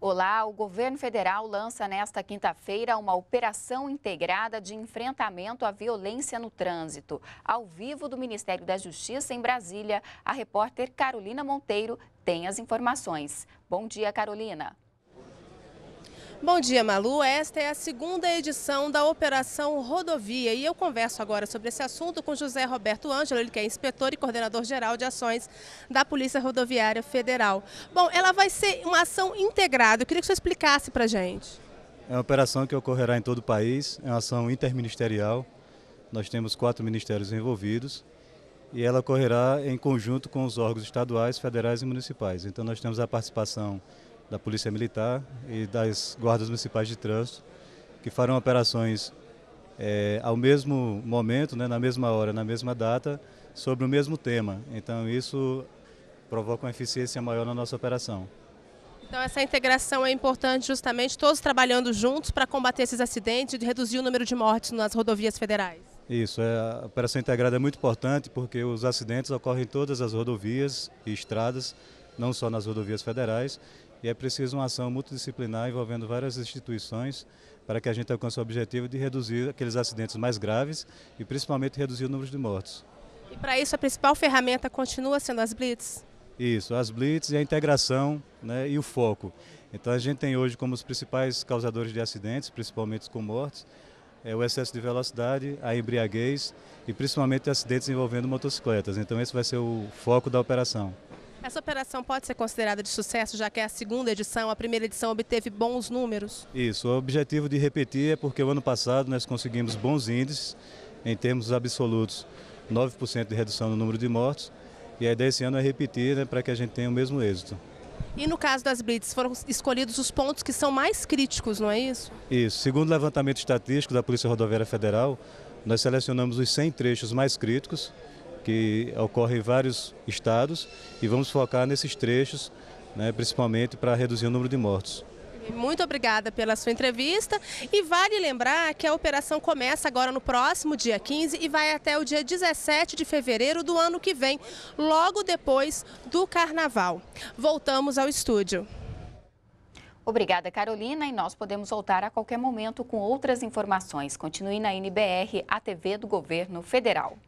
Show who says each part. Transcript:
Speaker 1: Olá, o governo federal lança nesta quinta-feira uma operação integrada de enfrentamento à violência no trânsito. Ao vivo do Ministério da Justiça em Brasília, a repórter Carolina Monteiro tem as informações. Bom dia, Carolina.
Speaker 2: Bom dia, Malu. Esta é a segunda edição da Operação Rodovia e eu converso agora sobre esse assunto com José Roberto Ângelo, ele que é inspetor e coordenador geral de ações da Polícia Rodoviária Federal. Bom, ela vai ser uma ação integrada. Eu queria que você explicasse para gente.
Speaker 3: É uma operação que ocorrerá em todo o país, é uma ação interministerial. Nós temos quatro ministérios envolvidos e ela ocorrerá em conjunto com os órgãos estaduais, federais e municipais. Então nós temos a participação da Polícia Militar e das Guardas Municipais de Trânsito, que farão operações é, ao mesmo momento, né, na mesma hora, na mesma data, sobre o mesmo tema. Então, isso provoca uma eficiência maior na nossa operação.
Speaker 2: Então, essa integração é importante, justamente, todos trabalhando juntos para combater esses acidentes e reduzir o número de mortes nas rodovias federais.
Speaker 3: Isso, é, a operação integrada é muito importante porque os acidentes ocorrem em todas as rodovias e estradas não só nas rodovias federais, e é preciso uma ação multidisciplinar envolvendo várias instituições para que a gente alcance o objetivo de reduzir aqueles acidentes mais graves e principalmente reduzir o número de mortos.
Speaker 2: E para isso a principal ferramenta continua sendo as blitz?
Speaker 3: Isso, as blitz e a integração né, e o foco. Então a gente tem hoje como os principais causadores de acidentes, principalmente com mortes, é o excesso de velocidade, a embriaguez e principalmente acidentes envolvendo motocicletas. Então esse vai ser o foco da operação.
Speaker 2: Essa operação pode ser considerada de sucesso, já que é a segunda edição, a primeira edição obteve bons números?
Speaker 3: Isso, o objetivo de repetir é porque o ano passado nós conseguimos bons índices, em termos absolutos, 9% de redução no número de mortos, e a ideia esse ano é repetir né, para que a gente tenha o mesmo êxito.
Speaker 2: E no caso das blitz, foram escolhidos os pontos que são mais críticos, não é isso?
Speaker 3: Isso. Segundo o levantamento estatístico da Polícia Rodoviária Federal, nós selecionamos os 100 trechos mais críticos que ocorre em vários estados e vamos focar nesses trechos, né, principalmente para reduzir o número de mortos.
Speaker 2: Muito obrigada pela sua entrevista e vale lembrar que a operação começa agora no próximo dia 15 e vai até o dia 17 de fevereiro do ano que vem, logo
Speaker 1: depois do
Speaker 2: carnaval. Voltamos ao estúdio.
Speaker 1: Obrigada, Carolina, e nós podemos voltar a qualquer momento com outras informações. Continue na NBR, a TV do Governo Federal.